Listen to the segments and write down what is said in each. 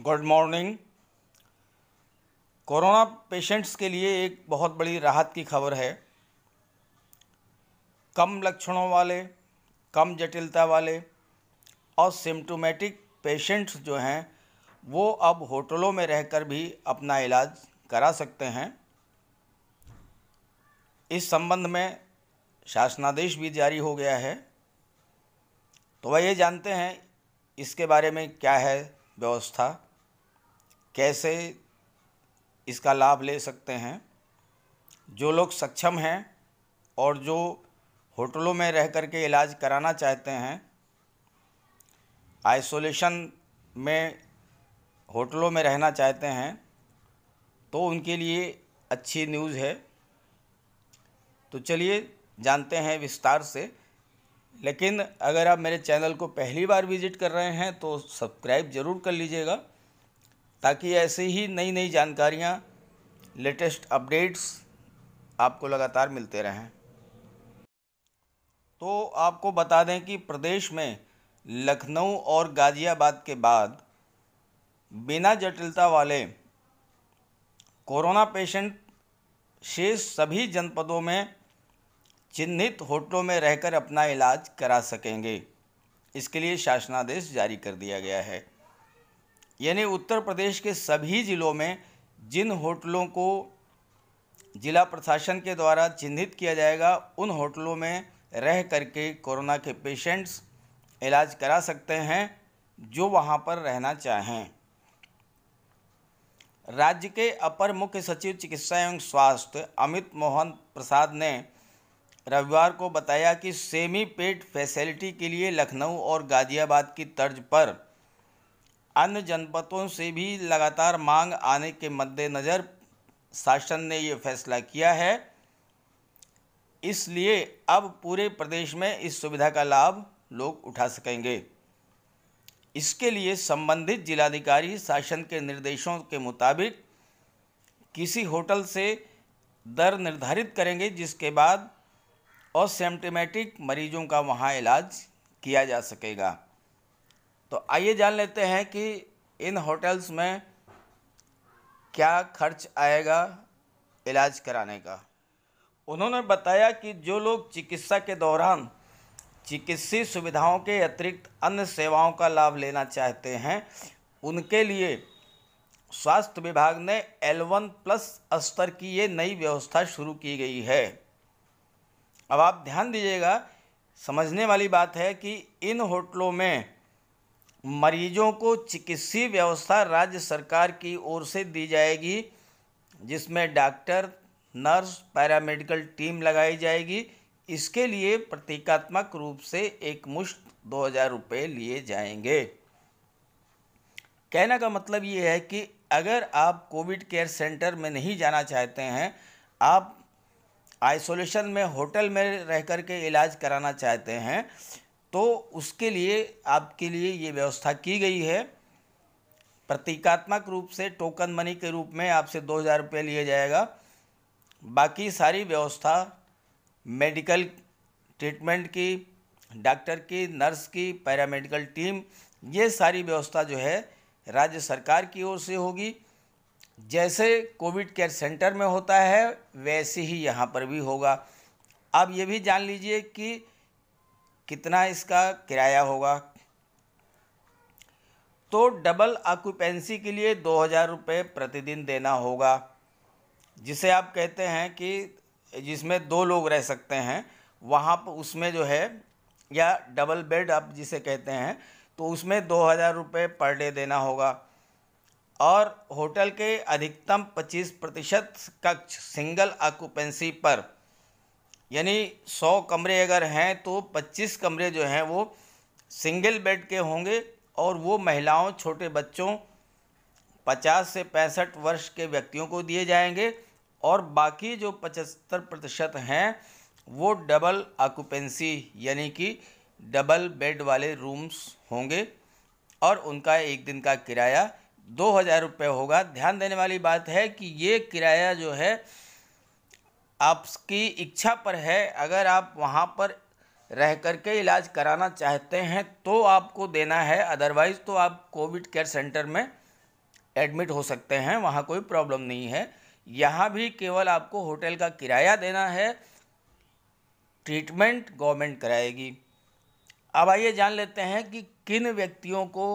good morning corona patients के लिए एक बहुत बड़ी राहत की खबर है कम लक्षणों वाले कम जटिलता वाले और सिम्टोमेटिक पेशेंट्स जो हैं वो अब होटलों में रहकर भी अपना इलाज करा सकते हैं इस संबंध में शासनादेश भी जारी हो गया है तो वह ये जानते हैं इसके बारे में क्या है व्यवस्था कैसे इसका लाभ ले सकते हैं जो लोग सक्षम हैं और जो होटलों में रह कर के इलाज कराना चाहते हैं आइसोलेशन में होटलों में रहना चाहते हैं तो उनके लिए अच्छी न्यूज़ है तो चलिए जानते हैं विस्तार से लेकिन अगर आप मेरे चैनल को पहली बार विजिट कर रहे हैं तो सब्सक्राइब ज़रूर कर लीजिएगा ताकि ऐसे ही नई नई जानकारियाँ लेटेस्ट अपडेट्स आपको लगातार मिलते रहें तो आपको बता दें कि प्रदेश में लखनऊ और गाज़ियाबाद के बाद बिना जटिलता वाले कोरोना पेशेंट शेष सभी जनपदों में चिन्हित होटलों में रहकर अपना इलाज करा सकेंगे इसके लिए शासनादेश जारी कर दिया गया है यानी उत्तर प्रदेश के सभी ज़िलों में जिन होटलों को जिला प्रशासन के द्वारा चिन्हित किया जाएगा उन होटलों में रह करके कोरोना के पेशेंट्स इलाज करा सकते हैं जो वहाँ पर रहना चाहें राज्य के अपर मुख्य सचिव चिकित्सा एवं स्वास्थ्य अमित मोहन प्रसाद ने रविवार को बताया कि सेमी पेड फैसिलिटी के लिए लखनऊ और गाजियाबाद की तर्ज पर अन्य जनपदों से भी लगातार मांग आने के मद्देनज़र शासन ने ये फैसला किया है इसलिए अब पूरे प्रदेश में इस सुविधा का लाभ लोग उठा सकेंगे इसके लिए संबंधित जिलाधिकारी शासन के निर्देशों के मुताबिक किसी होटल से दर निर्धारित करेंगे जिसके बाद और सिम्टमेटिक मरीजों का वहाँ इलाज किया जा सकेगा तो आइए जान लेते हैं कि इन होटल्स में क्या खर्च आएगा इलाज कराने का उन्होंने बताया कि जो लोग चिकित्सा के दौरान चिकित्सीय सुविधाओं के अतिरिक्त अन्य सेवाओं का लाभ लेना चाहते हैं उनके लिए स्वास्थ्य विभाग ने L1 प्लस स्तर की ये नई व्यवस्था शुरू की गई है अब आप ध्यान दीजिएगा समझने वाली बात है कि इन होटलों में मरीजों को चिकित्सीय व्यवस्था राज्य सरकार की ओर से दी जाएगी जिसमें डॉक्टर नर्स पैरामेडिकल टीम लगाई जाएगी इसके लिए प्रतीकात्मक रूप से एक मुश्त दो हज़ार रुपये लिए जाएंगे कहने का मतलब ये है कि अगर आप कोविड केयर सेंटर में नहीं जाना चाहते हैं आप आइसोलेशन में होटल में रह कर के इलाज कराना चाहते हैं तो उसके लिए आपके लिए ये व्यवस्था की गई है प्रतीकात्मक रूप से टोकन मनी के रूप में आपसे दो हज़ार रुपये लिया जाएगा बाकी सारी व्यवस्था मेडिकल ट्रीटमेंट की डॉक्टर की नर्स की पैरामेडिकल टीम ये सारी व्यवस्था जो है राज्य सरकार की ओर से होगी जैसे कोविड केयर सेंटर में होता है वैसे ही यहाँ पर भी होगा आप ये भी जान लीजिए कि कितना इसका किराया होगा तो डबल ऑक्यूपेंसी के लिए दो हज़ार रुपये प्रतिदिन देना होगा जिसे आप कहते हैं कि जिसमें दो लोग रह सकते हैं वहाँ पर उसमें जो है या डबल बेड आप जिसे कहते हैं तो उसमें दो हज़ार रुपये पर डे देना होगा और होटल के अधिकतम 25 प्रतिशत कक्ष सिंगल आकुपेंसी पर यानी 100 कमरे अगर हैं तो 25 कमरे जो हैं वो सिंगल बेड के होंगे और वो महिलाओं छोटे बच्चों 50 से पैंसठ वर्ष के व्यक्तियों को दिए जाएंगे और बाकी जो 75 प्रतिशत हैं वो डबल ऑक्युपेंसी यानी कि डबल बेड वाले रूम्स होंगे और उनका एक दिन का किराया दो हज़ार रुपये होगा ध्यान देने वाली बात है कि ये किराया जो है आपकी इच्छा पर है अगर आप वहाँ पर रह कर के इलाज कराना चाहते हैं तो आपको देना है अदरवाइज़ तो आप कोविड केयर सेंटर में एडमिट हो सकते हैं वहाँ कोई प्रॉब्लम नहीं है यहाँ भी केवल आपको होटल का किराया देना है ट्रीटमेंट गवर्नमेंट कराएगी अब आइए जान लेते हैं कि किन व्यक्तियों को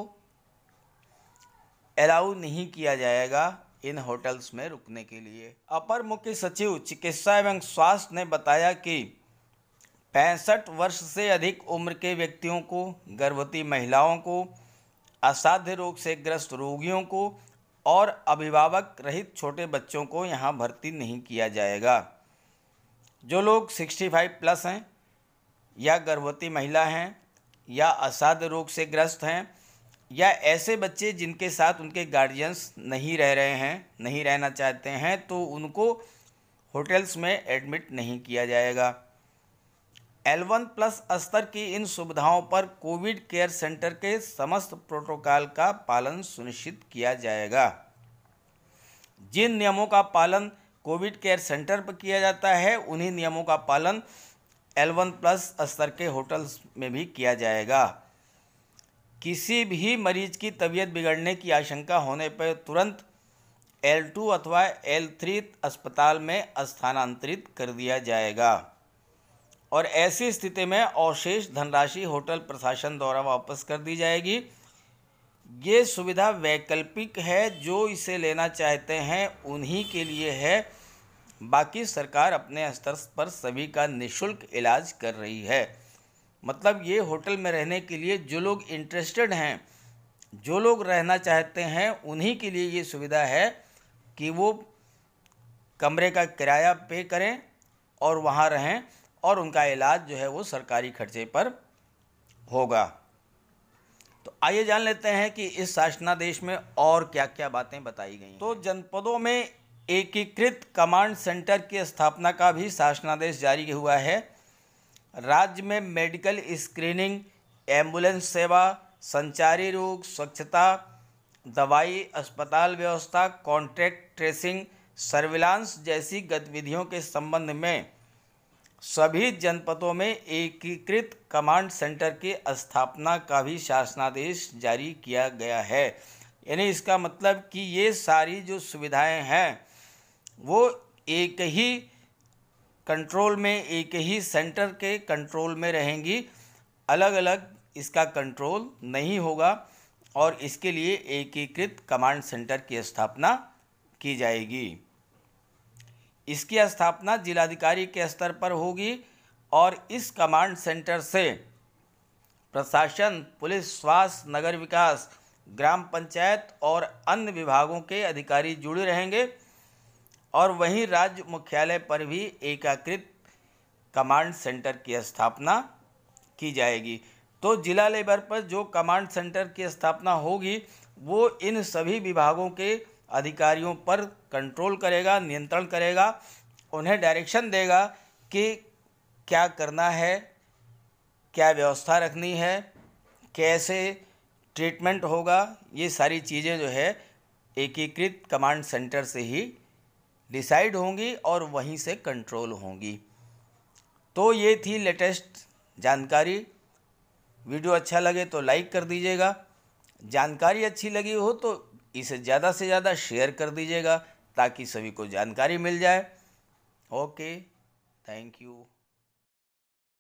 अलाउ नहीं किया जाएगा इन होटल्स में रुकने के लिए अपर मुख्य सचिव चिकित्सा एवं स्वास्थ्य ने बताया कि पैंसठ वर्ष से अधिक उम्र के व्यक्तियों को गर्भवती महिलाओं को असाध्य रोग से ग्रस्त रोगियों को और अभिभावक रहित छोटे बच्चों को यहाँ भर्ती नहीं किया जाएगा जो लोग 65 प्लस हैं या गर्भवती महिला हैं या असाध्य रोग से ग्रस्त हैं या ऐसे बच्चे जिनके साथ उनके गार्जियंस नहीं रह रहे हैं नहीं रहना चाहते हैं तो उनको होटल्स में एडमिट नहीं किया जाएगा एल वन प्लस स्तर की इन सुविधाओं पर कोविड केयर सेंटर के समस्त प्रोटोकॉल का पालन सुनिश्चित किया जाएगा जिन नियमों का पालन कोविड केयर सेंटर पर किया जाता है उन्हीं नियमों का पालन एल वन प्लस स्तर के होटल्स में भी किया जाएगा किसी भी मरीज की तबीयत बिगड़ने की आशंका होने पर तुरंत L2 अथवा L3 अस्पताल में स्थानांतरित कर दिया जाएगा और ऐसी स्थिति में अवशेष धनराशि होटल प्रशासन द्वारा वापस कर दी जाएगी ये सुविधा वैकल्पिक है जो इसे लेना चाहते हैं उन्हीं के लिए है बाकी सरकार अपने स्तर पर सभी का निशुल्क इलाज कर रही है मतलब ये होटल में रहने के लिए जो लोग इंटरेस्टेड हैं जो लोग रहना चाहते हैं उन्हीं के लिए ये सुविधा है कि वो कमरे का किराया पे करें और वहाँ रहें और उनका इलाज जो है वो सरकारी खर्चे पर होगा तो आइए जान लेते हैं कि इस शासनादेश में और क्या क्या बातें बताई गई तो जनपदों में एकीकृत कमांड सेंटर की स्थापना का भी शासनादेश जारी हुआ है राज्य में मेडिकल स्क्रीनिंग एम्बुलेंस सेवा संचारी रोग स्वच्छता दवाई अस्पताल व्यवस्था कॉन्ट्रैक्ट ट्रेसिंग सर्विलांस जैसी गतिविधियों के संबंध में सभी जनपदों में एकीकृत कमांड सेंटर की स्थापना का भी शासनादेश जारी किया गया है यानी इसका मतलब कि ये सारी जो सुविधाएं हैं वो एक ही कंट्रोल में एक ही सेंटर के कंट्रोल में रहेंगी अलग अलग इसका कंट्रोल नहीं होगा और इसके लिए एकीकृत कमांड सेंटर की स्थापना की जाएगी इसकी स्थापना जिलाधिकारी के स्तर पर होगी और इस कमांड सेंटर से प्रशासन पुलिस स्वास्थ्य नगर विकास ग्राम पंचायत और अन्य विभागों के अधिकारी जुड़े रहेंगे और वहीं राज्य मुख्यालय पर भी एकाकृत कमांड सेंटर की स्थापना की जाएगी तो जिला लेवल पर जो कमांड सेंटर की स्थापना होगी वो इन सभी विभागों के अधिकारियों पर कंट्रोल करेगा नियंत्रण करेगा उन्हें डायरेक्शन देगा कि क्या करना है क्या व्यवस्था रखनी है कैसे ट्रीटमेंट होगा ये सारी चीज़ें जो है एकीकृत कमांड सेंटर से ही डिसाइड होंगी और वहीं से कंट्रोल होंगी तो ये थी लेटेस्ट जानकारी वीडियो अच्छा लगे तो लाइक कर दीजिएगा जानकारी अच्छी लगी हो तो इसे ज़्यादा से ज़्यादा शेयर कर दीजिएगा ताकि सभी को जानकारी मिल जाए ओके थैंक यू